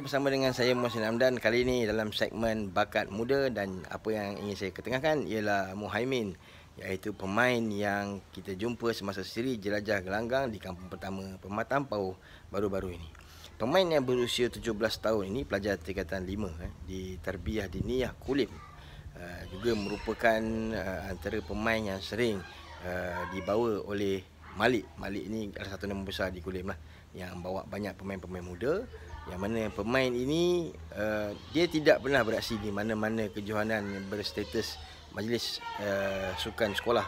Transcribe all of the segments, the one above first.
bersama dengan saya Muhsin Ramdan kali ini dalam segmen Bakat Muda dan apa yang ingin saya ketengahkan ialah Muhaimin iaitu pemain yang kita jumpa semasa siri jelajah gelanggang di kampung pertama Pematang Pau baru-baru ini. Pemain yang berusia 17 tahun ini pelajar tingkatan 5 eh, di Terbiah di Niah Kulim uh, juga merupakan uh, antara pemain yang sering uh, dibawa oleh Malik. Malik ini adalah satu nama besar di Kulim lah yang bawa banyak pemain-pemain muda yang mana pemain ini uh, dia tidak pernah beraksi di mana-mana kejohanan berstatus majlis uh, sukan sekolah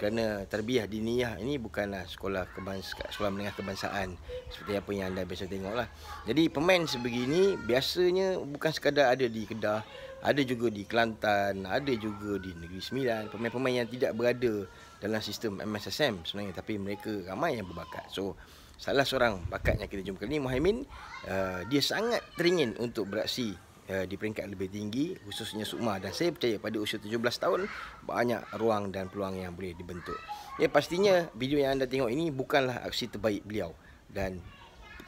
kerana terbiah diniyah ini bukanlah sekolah kebangsa, sekolah menengah kebangsaan seperti apa yang anda biasa tengoklah. Jadi pemain sebegini biasanya bukan sekadar ada di Kedah, ada juga di Kelantan, ada juga di Negeri Sembilan, pemain-pemain yang tidak berada dalam sistem MSSM sebenarnya tapi mereka ramai yang berbakat. So salah seorang bakat yang kita jumpa kali ini Muhaimin uh, dia sangat teringin untuk beraksi uh, di peringkat lebih tinggi khususnya Sukma dan saya percaya pada usia 17 tahun banyak ruang dan peluang yang boleh dibentuk. Ya pastinya video yang anda tengok ini bukanlah aksi terbaik beliau dan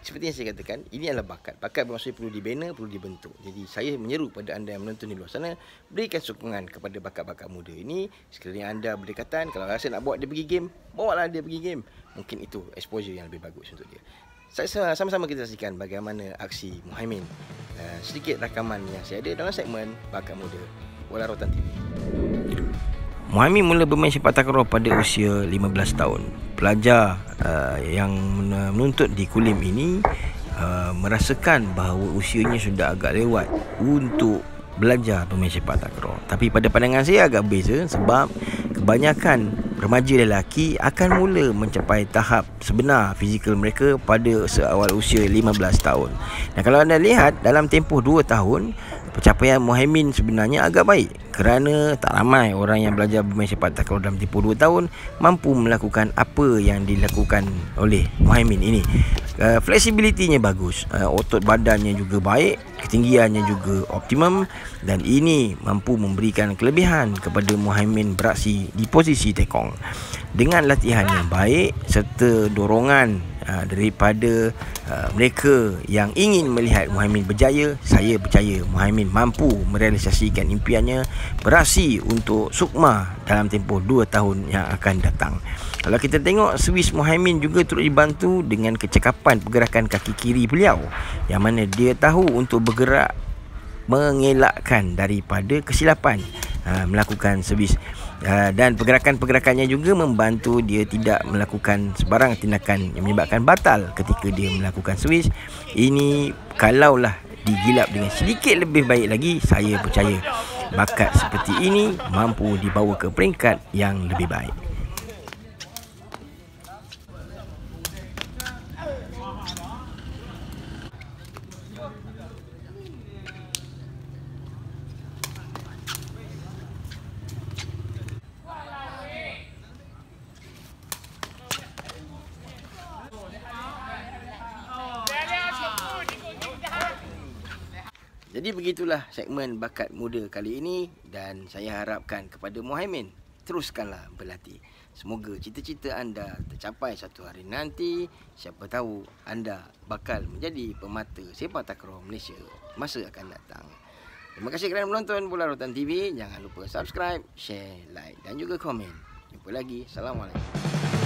seperti yang saya katakan, ini adalah bakat. Bakat bermaksud perlu dibina, perlu dibentuk. Jadi saya menyeru kepada anda yang menonton di luar sana, berikan sokongan kepada bakat-bakat muda ini. Sekiranya anda berdekatan, kalau rasa nak buat dia pergi game, bawa lah dia pergi game. Mungkin itu exposure yang lebih bagus untuk dia. Sama-sama kita saksikan bagaimana aksi Muhammad. Eh, sedikit rakaman yang saya ada dalam segmen Bakat Muda. Walau Rotan TV. Muhammad mula bermain sepak takraw pada usia 15 tahun. Pelajar uh, yang menuntut di Kulim ini uh, merasakan bahawa usianya sudah agak lewat untuk belajar bermain sepak takraw. Tapi pada pandangan saya agak beza sebab kebanyakan remaja lelaki akan mula mencapai tahap sebenar fizikal mereka pada seawal usia 15 tahun. Dan kalau anda lihat dalam tempoh 2 tahun, pencapaian Mohaimin sebenarnya agak baik kerana tak ramai orang yang belajar bermain sepak takraw dalam tempoh 2 tahun mampu melakukan apa yang dilakukan oleh Mohaimin ini. Uh, eh, flexibility bagus, uh, otot badannya juga baik, ketinggiannya juga optimum dan ini mampu memberikan kelebihan kepada Mohaimin beraksi di posisi tekong dengan latihan yang baik serta dorongan aa, ah, daripada aa, ah, mereka yang ingin melihat Muhammad berjaya, saya percaya Muhammad mampu merealisasikan impiannya berasi untuk Sukma dalam tempoh 2 tahun yang akan datang. Kalau kita tengok Swiss Muhammad juga turut dibantu dengan kecekapan pergerakan kaki kiri beliau yang mana dia tahu untuk bergerak mengelakkan daripada kesilapan Ha, melakukan servis ha, dan pergerakan-pergerakannya juga membantu dia tidak melakukan sebarang tindakan yang menyebabkan batal ketika dia melakukan servis ini kalaulah digilap dengan sedikit lebih baik lagi saya percaya bakat seperti ini mampu dibawa ke peringkat yang lebih baik Jadi begitulah segmen bakat muda kali ini dan saya harapkan kepada Muhaimin teruskanlah berlatih. Semoga cita-cita anda tercapai satu hari nanti. Siapa tahu anda bakal menjadi pemata sepak takraw Malaysia masa akan datang. Terima kasih kerana menonton Bola Rotan TV. Jangan lupa subscribe, share, like dan juga komen. Jumpa lagi. Assalamualaikum.